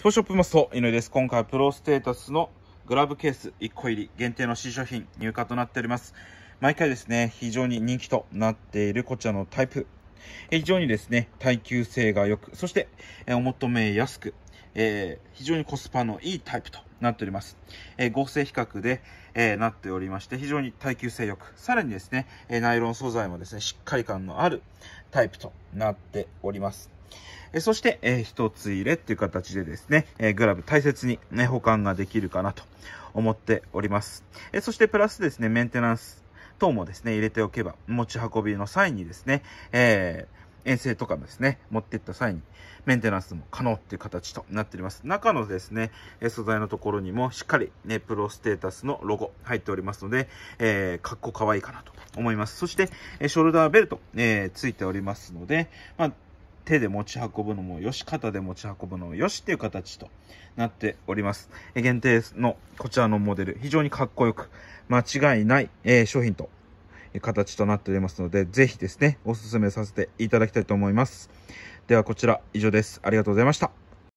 スポショップマスト、井上です。今回はプロステータスのグラブケース1個入り限定の新商品入荷となっております。毎回ですね、非常に人気となっているこちらのタイプ非常にですね、耐久性が良く、そして、えお求めやすく、えー、非常にコスパのいいタイプとなっております。えー、合成比較で、えー、なっておりまして、非常に耐久性良く、さらにですね、えナイロン素材もですね、しっかり感のあるタイプとなっております。えそして、えー、一つ入れっていう形でですね、えグラブ大切に、ね、保管ができるかなと思っております。えそしてプラスですね、メンテナンス等もですね、入れておけば、持ち運びの際にですね、えー、遠征とかもですね、持って行った際に、メンテナンスも可能っていう形となっております。中のですね、素材のところにもしっかりね、プロステータスのロゴ入っておりますので、えー、かっこかわいいかなと思います。そして、ショルダーベルト、えー、ついておりますので、まあ手で持ち運ぶのもよし、肩で持ち運ぶのもよしっていう形となっております。え限定のこちらのモデル、非常にかっこよく、間違いない、えー、商品と、え形となっておりますので、ぜひですね、お勧めさせていただきたいと思います。ではこちら以上です。ありがとうございました。